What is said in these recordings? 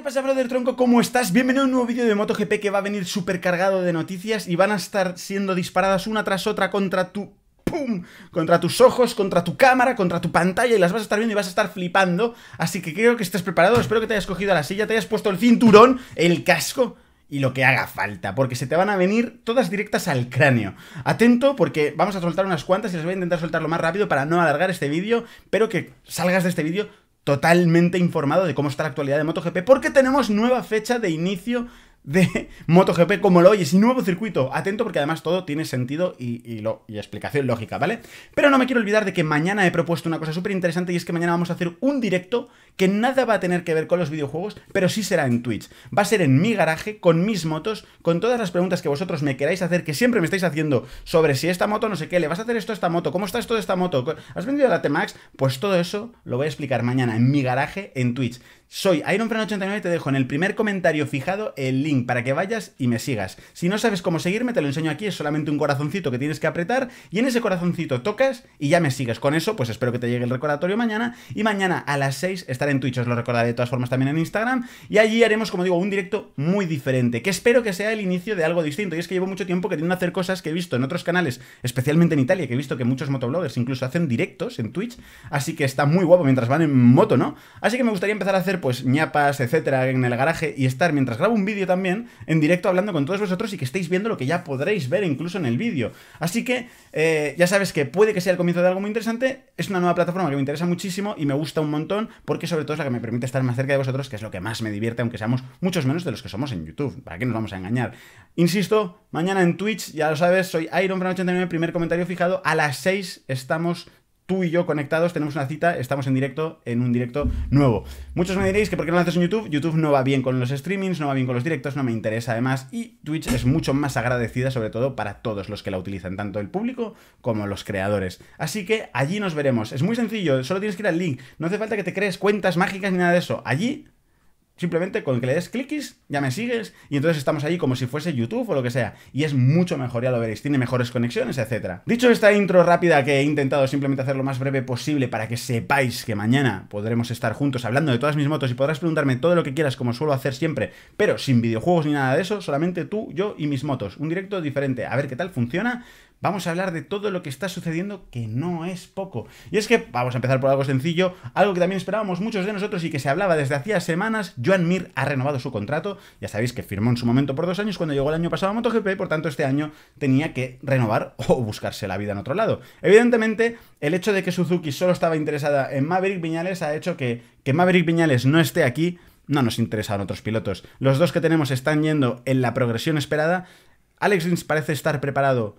¿Qué pasa, del tronco? ¿Cómo estás? Bienvenido a un nuevo vídeo de MotoGP que va a venir super cargado de noticias y van a estar siendo disparadas una tras otra contra tu... ¡Pum! Contra tus ojos, contra tu cámara, contra tu pantalla y las vas a estar viendo y vas a estar flipando. Así que creo que estés preparado, espero que te hayas cogido la silla, te hayas puesto el cinturón, el casco y lo que haga falta, porque se te van a venir todas directas al cráneo. Atento, porque vamos a soltar unas cuantas y les voy a intentar soltar lo más rápido para no alargar este vídeo, pero que salgas de este vídeo totalmente informado de cómo está la actualidad de MotoGP porque tenemos nueva fecha de inicio de MotoGP como lo oyes. Y nuevo circuito, atento porque además todo tiene sentido y, lo, y explicación lógica, ¿vale? Pero no me quiero olvidar de que mañana he propuesto una cosa súper interesante y es que mañana vamos a hacer un directo que nada va a tener que ver con los videojuegos, pero sí será en Twitch. Va a ser en mi garaje, con mis motos, con todas las preguntas que vosotros me queráis hacer, que siempre me estáis haciendo sobre si esta moto no sé qué, le vas a hacer esto a esta moto, cómo está esto de esta moto, ¿has vendido la T-Max? Pues todo eso lo voy a explicar mañana en mi garaje en Twitch. Soy IronFran89 y te dejo en el primer comentario fijado el link para que vayas y me sigas. Si no sabes cómo seguirme, te lo enseño aquí, es solamente un corazoncito que tienes que apretar y en ese corazoncito tocas y ya me sigues. Con eso, pues espero que te llegue el recordatorio mañana y mañana a las 6 estaré en Twitch, os lo recordaré de todas formas también en Instagram y allí haremos, como digo, un directo muy diferente, que espero que sea el inicio de algo distinto y es que llevo mucho tiempo queriendo hacer cosas que he visto en otros canales, especialmente en Italia, que he visto que muchos motobloggers incluso hacen directos en Twitch, así que está muy guapo mientras van en moto, ¿no? Así que me gustaría empezar a hacer pues ñapas, etcétera, en el garaje y estar mientras grabo un vídeo también en directo hablando con todos vosotros y que estéis viendo lo que ya podréis ver incluso en el vídeo. Así que eh, ya sabes que puede que sea el comienzo de algo muy interesante. Es una nueva plataforma que me interesa muchísimo y me gusta un montón porque sobre todo es la que me permite estar más cerca de vosotros, que es lo que más me divierte, aunque seamos muchos menos de los que somos en YouTube. ¿Para qué nos vamos a engañar? Insisto, mañana en Twitch, ya lo sabes, soy Iron 89 primer comentario fijado, a las 6 estamos tú y yo conectados, tenemos una cita, estamos en directo, en un directo nuevo. Muchos me diréis que por qué no lo haces en YouTube. YouTube no va bien con los streamings, no va bien con los directos, no me interesa además. Y Twitch es mucho más agradecida, sobre todo para todos los que la utilizan, tanto el público como los creadores. Así que allí nos veremos. Es muy sencillo, solo tienes que ir al link. No hace falta que te crees cuentas mágicas ni nada de eso. Allí Simplemente con que le des cliquis, ya me sigues, y entonces estamos ahí como si fuese YouTube o lo que sea. Y es mucho mejor, ya lo veréis, tiene mejores conexiones, etc. Dicho esta intro rápida que he intentado simplemente hacer lo más breve posible para que sepáis que mañana podremos estar juntos hablando de todas mis motos y podrás preguntarme todo lo que quieras, como suelo hacer siempre, pero sin videojuegos ni nada de eso, solamente tú, yo y mis motos. Un directo diferente, a ver qué tal funciona vamos a hablar de todo lo que está sucediendo, que no es poco. Y es que, vamos a empezar por algo sencillo, algo que también esperábamos muchos de nosotros y que se hablaba desde hacía semanas, Joan Mir ha renovado su contrato, ya sabéis que firmó en su momento por dos años cuando llegó el año pasado a MotoGP, por tanto este año tenía que renovar o buscarse la vida en otro lado. Evidentemente, el hecho de que Suzuki solo estaba interesada en Maverick Viñales ha hecho que, que Maverick Viñales no esté aquí, no nos interesan otros pilotos. Los dos que tenemos están yendo en la progresión esperada. Alex Rins parece estar preparado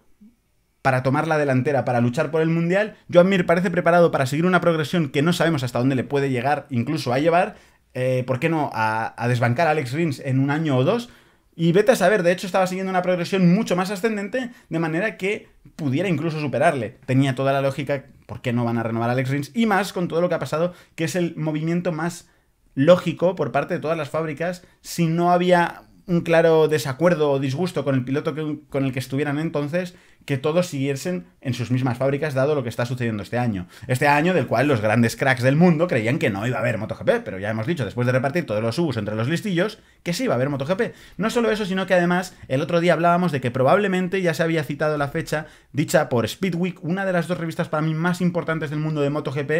para tomar la delantera, para luchar por el Mundial. Joan Mir parece preparado para seguir una progresión que no sabemos hasta dónde le puede llegar, incluso a llevar, eh, ¿por qué no?, a, a, desbancar a Alex Rins en un año o dos. Y vete a saber, de hecho estaba siguiendo una progresión mucho más ascendente, de manera que pudiera incluso superarle. Tenía toda la lógica, ¿por qué no van a renovar a Alex Rins? Y más con todo lo que ha pasado, que es el movimiento más lógico por parte de todas las fábricas, si no había un claro desacuerdo o disgusto con el piloto con el que estuvieran entonces que todos siguiesen en sus mismas fábricas dado lo que está sucediendo este año. Este año del cual los grandes cracks del mundo creían que no iba a haber MotoGP, pero ya hemos dicho, después de repartir todos los subos entre los listillos, que sí iba a haber MotoGP. No solo eso, sino que además el otro día hablábamos de que probablemente ya se había citado la fecha dicha por Speedweek, una de las dos revistas para mí más importantes del mundo de MotoGP,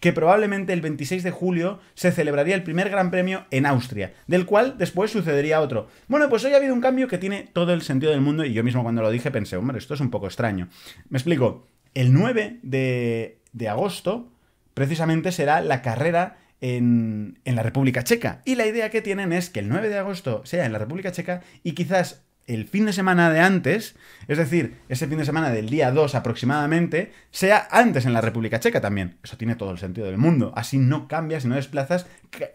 que probablemente el 26 de julio se celebraría el primer Gran Premio en Austria, del cual después sucedería otro. Bueno, pues hoy ha habido un cambio que tiene todo el sentido del mundo y yo mismo cuando lo dije pensé, hombre, esto es un poco extraño. Me explico, el 9 de, de agosto precisamente será la carrera en, en, la República Checa. Y la idea que tienen es que el 9 de agosto sea en la República Checa y quizás el fin de semana de antes, es decir, ese fin de semana del día 2 aproximadamente, sea antes en la República Checa también. Eso tiene todo el sentido del mundo. Así no cambias y no desplazas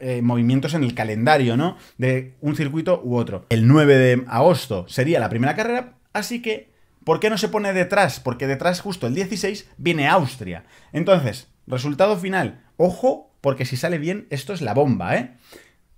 eh, movimientos en el calendario, ¿no? De un circuito u otro. El 9 de agosto sería la primera carrera, así que, ¿por qué no se pone detrás? Porque detrás justo el 16 viene Austria. Entonces, resultado final. Ojo, porque si sale bien, esto es la bomba, ¿eh?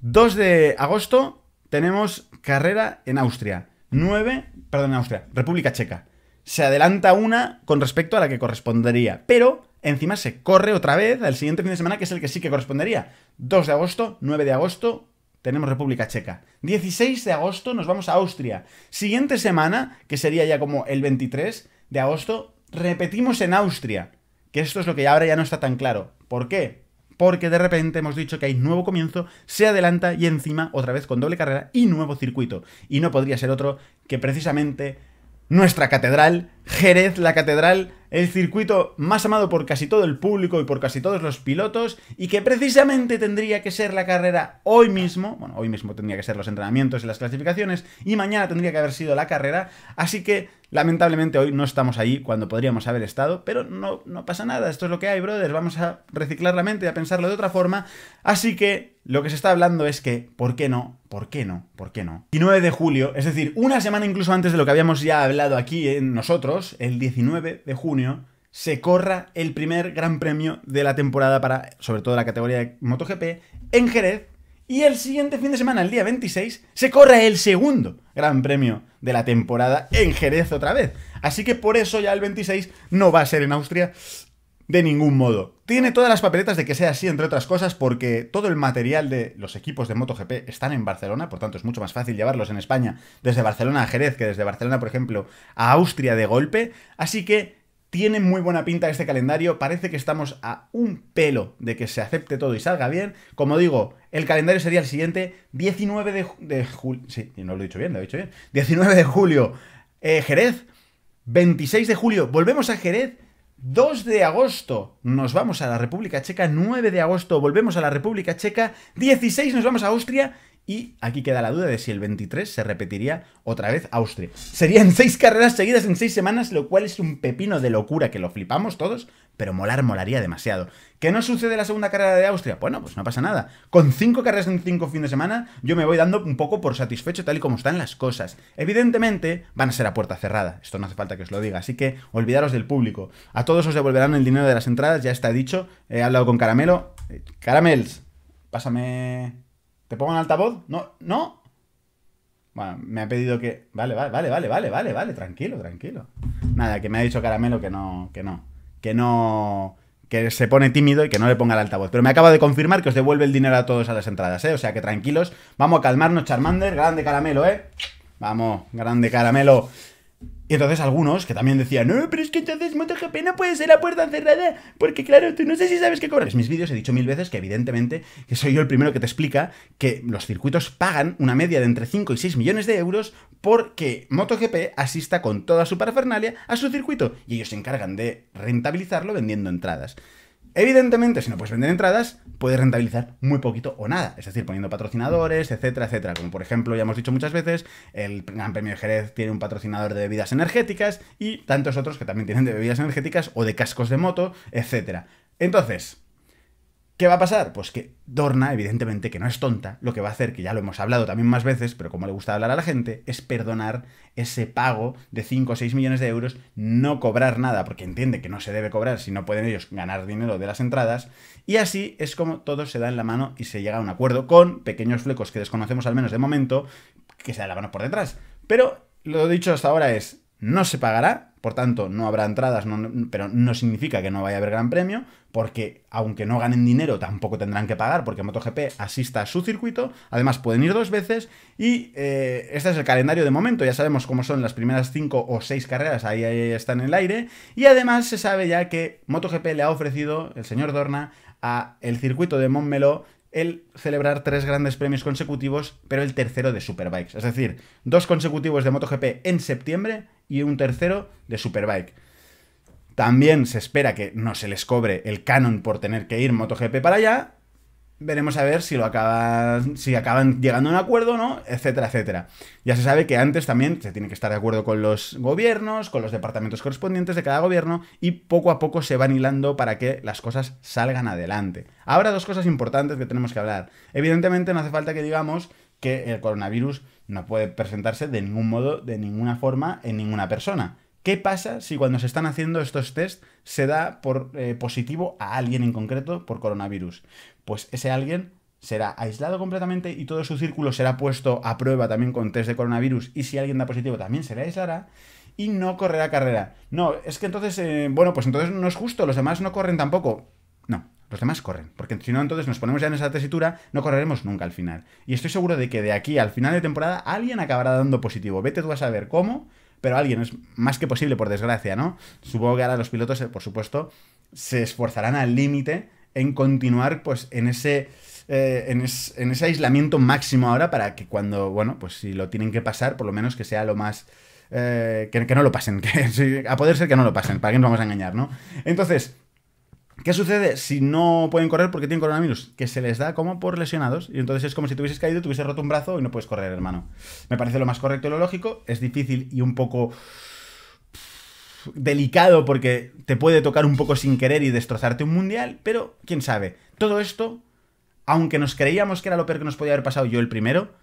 2 de agosto tenemos carrera en Austria. 9, perdón, Austria, República Checa. Se adelanta una con respecto a la que correspondería, pero encima se corre otra vez al siguiente fin de semana, que es el que sí que correspondería. 2 de agosto, 9 de agosto, tenemos República Checa. 16 de agosto nos vamos a Austria. Siguiente semana, que sería ya como el 23 de agosto, repetimos en Austria. Que esto es lo que ahora ya no está tan claro. ¿Por qué? porque de repente hemos dicho que hay nuevo comienzo, se adelanta y encima otra vez con doble carrera y nuevo circuito. Y no podría ser otro que precisamente nuestra catedral, Jerez, la catedral, el circuito más amado por casi todo el público y por casi todos los pilotos, y que precisamente tendría que ser la carrera hoy mismo, bueno, hoy mismo tendría que ser los entrenamientos y las clasificaciones, y mañana tendría que haber sido la carrera, así que Lamentablemente hoy no estamos ahí cuando podríamos haber estado, pero no, no pasa nada, esto es lo que hay, brothers, vamos a reciclar la mente y a pensarlo de otra forma. Así que lo que se está hablando es que, ¿por qué no? ¿Por qué no? ¿Por qué no? 19 de julio, es decir, una semana incluso antes de lo que habíamos ya hablado aquí en nosotros, el 19 de junio, se corra el primer gran premio de la temporada para, sobre todo la categoría de MotoGP, en Jerez, y el siguiente fin de semana, el día 26, se corre el segundo Gran Premio de la temporada en Jerez otra vez. Así que por eso ya el 26 no va a ser en Austria de ningún modo. Tiene todas las papeletas de que sea así, entre otras cosas, porque todo el material de los equipos de MotoGP están en Barcelona, por tanto es mucho más fácil llevarlos en España desde Barcelona a Jerez que desde Barcelona, por ejemplo, a Austria de golpe. Así que tiene muy buena pinta este calendario, parece que estamos a un pelo de que se acepte todo y salga bien. Como digo, el calendario sería el siguiente, 19 de, julio... Sí, no lo he dicho bien, lo he dicho bien. 19 de julio, eh, Jerez. 26 de julio, volvemos a Jerez. 2 de agosto nos vamos a la República Checa, 9 de agosto volvemos a la República Checa, 16 nos vamos a Austria y aquí queda la duda de si el 23 se repetiría otra vez Austria. Serían seis carreras seguidas en seis semanas, lo cual es un pepino de locura que lo flipamos todos, pero molar molaría demasiado. ¿Qué no sucede la segunda carrera de Austria? Bueno, pues no pasa nada. Con cinco carreras en cinco fines de semana, yo me voy dando un poco por satisfecho tal y como están las cosas. Evidentemente, van a ser a puerta cerrada. Esto no hace falta que os lo diga, así que olvidaros del público. A todos os devolverán el dinero de las entradas, ya está dicho. He hablado con Caramelo. Eh, Caramels, pásame ¿Te pongo en altavoz? No, no. Bueno, me ha pedido que. Vale, vale, vale, vale, vale, vale, vale, tranquilo, tranquilo. Nada, que me ha dicho Caramelo que no, que no. Que no. Que se pone tímido y que no le ponga el altavoz. Pero me acaba de confirmar que os devuelve el dinero a todos a las entradas, ¿eh? O sea que tranquilos. Vamos a calmarnos, Charmander. Grande Caramelo, ¿eh? Vamos, grande Caramelo. Y entonces algunos que también decían, no, pero es que entonces MotoGP no puede ser la puerta cerrada, porque claro, tú no sé si sabes qué cobras. Mis vídeos he dicho mil veces que evidentemente que soy yo el primero que te explica que los circuitos pagan una media de entre 5 y 6 millones de euros porque MotoGP asista con toda su parafernalia a su circuito y ellos se encargan de rentabilizarlo vendiendo entradas. Evidentemente, si no puedes vender entradas, puedes rentabilizar muy poquito o nada. Es decir, poniendo patrocinadores, mm. etcétera, etcétera. Como por ejemplo, ya hemos dicho muchas veces, el Gran Premio de Jerez tiene un patrocinador de bebidas energéticas y tantos otros que también tienen de bebidas energéticas o de cascos de moto, etcétera. Entonces, ¿Qué va a pasar? Pues que Dorna, evidentemente, que no es tonta, lo que va a hacer, que ya lo hemos hablado también más veces, pero como le gusta hablar a la gente, es perdonar ese pago de 5 o 6 millones de euros, no cobrar nada, porque entiende que no se debe cobrar si no pueden ellos ganar dinero de las entradas, y así es como todo se da en la mano y se llega a un acuerdo con pequeños flecos que desconocemos al menos de momento, que se da la mano por detrás. Pero lo dicho hasta ahora es, no se pagará, por tanto, no habrá entradas, pero no significa que no vaya a haber gran premio, porque aunque no ganen dinero, tampoco tendrán que pagar, porque MotoGP asista a su circuito. Además, pueden ir dos veces. Y eh, este es el calendario de momento. Ya sabemos cómo son las primeras cinco o seis carreras, ahí, están en el aire. Y además, se sabe ya que MotoGP le ha ofrecido, el señor Dorna, a el circuito de Montmeló el celebrar tres grandes premios consecutivos, pero el tercero de Superbikes. Es decir, dos consecutivos de MotoGP en septiembre y un tercero de Superbike. También se espera que no se les cobre el canon por tener que ir MotoGP para allá. Veremos a ver si lo acaban, si acaban llegando a un acuerdo no, etcétera, etcétera. Ya se sabe que antes también se tiene que estar de acuerdo con los gobiernos, con los departamentos correspondientes de cada gobierno y poco a poco se van hilando para que las cosas salgan adelante. Ahora dos cosas importantes que tenemos que hablar. Evidentemente no hace falta que digamos que el coronavirus no puede presentarse de ningún modo, de ninguna forma, en ninguna persona. ¿Qué pasa si cuando se están haciendo estos test se da por eh, positivo a alguien en concreto por coronavirus? Pues ese alguien será aislado completamente y todo su círculo será puesto a prueba también con test de coronavirus y si alguien da positivo también se le aislará y no correrá carrera. No, es que entonces, eh, bueno, pues entonces no es justo, los demás no corren tampoco. No, los demás corren, porque si no, entonces nos ponemos ya en esa tesitura, no correremos nunca al final. Y estoy seguro de que de aquí al final de temporada alguien acabará dando positivo. Vete tú a saber cómo, pero alguien es más que posible, por desgracia, ¿no? Supongo que ahora los pilotos, eh, por supuesto, se esforzarán al límite en continuar, pues, en ese. Eh, en, en ese aislamiento máximo ahora para que cuando, bueno, pues si lo tienen que pasar, por lo menos que sea lo más eh, que, no lo pasen, que, a poder ser que no lo pasen, para que nos vamos a engañar, ¿no? Entonces, ¿Qué sucede si no pueden correr porque tienen coronavirus? Que se les da como por lesionados y entonces es como si te hubieses caído, te roto un brazo y no puedes correr, hermano. Me parece lo más correcto y lo lógico. Es difícil y un poco delicado porque te puede tocar un poco sin querer y destrozarte un mundial, pero quién sabe. Todo esto, aunque nos creíamos que era lo peor que nos podía haber pasado yo el primero,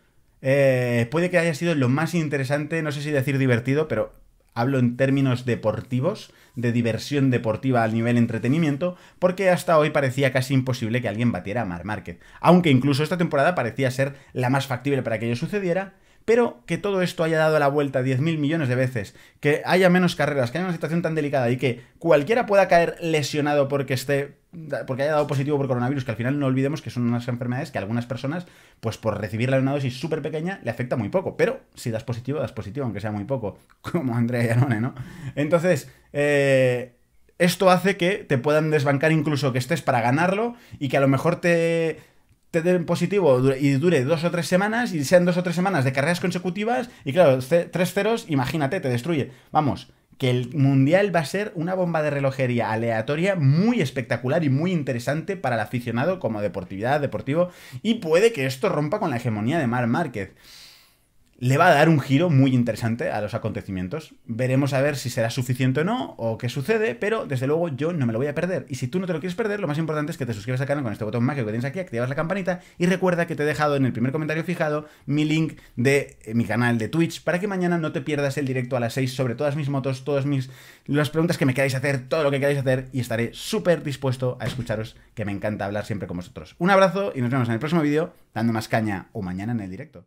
eh, puede que haya sido lo más interesante, no sé si decir divertido, pero hablo en términos deportivos, de diversión deportiva al nivel entretenimiento, porque hasta hoy parecía casi imposible que alguien batiera a Mar market aunque incluso esta temporada parecía ser la más factible para que ello sucediera, pero que todo esto haya dado la vuelta 10.000 millones de veces, que haya menos carreras, que haya una situación tan delicada y que cualquiera pueda caer lesionado porque esté porque haya dado positivo por coronavirus, que al final no olvidemos que son unas enfermedades que algunas personas, pues por recibir la una dosis súper pequeña, le afecta muy poco. Pero si das positivo, das positivo, aunque sea muy poco, como Andrea Yarone, ¿no? Entonces, eh, esto hace que te puedan desbancar incluso que estés para ganarlo y que a lo mejor te positivo y dure dos o tres semanas y sean dos o tres semanas de carreras consecutivas y claro, tres ceros, imagínate, te destruye. Vamos, que el Mundial va a ser una bomba de relojería aleatoria muy espectacular y muy interesante para el aficionado como deportividad, deportivo, y puede que esto rompa con la hegemonía de Mar Márquez le va a dar un giro muy interesante a los acontecimientos. Veremos a ver si será suficiente o no, o qué sucede, pero desde luego yo no me lo voy a perder. Y si tú no te lo quieres perder, lo más importante es que te suscribas al canal con este botón mágico que tienes aquí, activas la campanita y recuerda que te he dejado en el primer comentario fijado mi link de eh, mi canal de Twitch para que mañana no te pierdas el directo a las 6 sobre todas mis motos, todas mis las preguntas que me queráis hacer, todo lo que queráis hacer y estaré súper dispuesto a escucharos, que me encanta hablar siempre con vosotros. Un abrazo y nos vemos en el próximo vídeo dando más caña o mañana en el directo.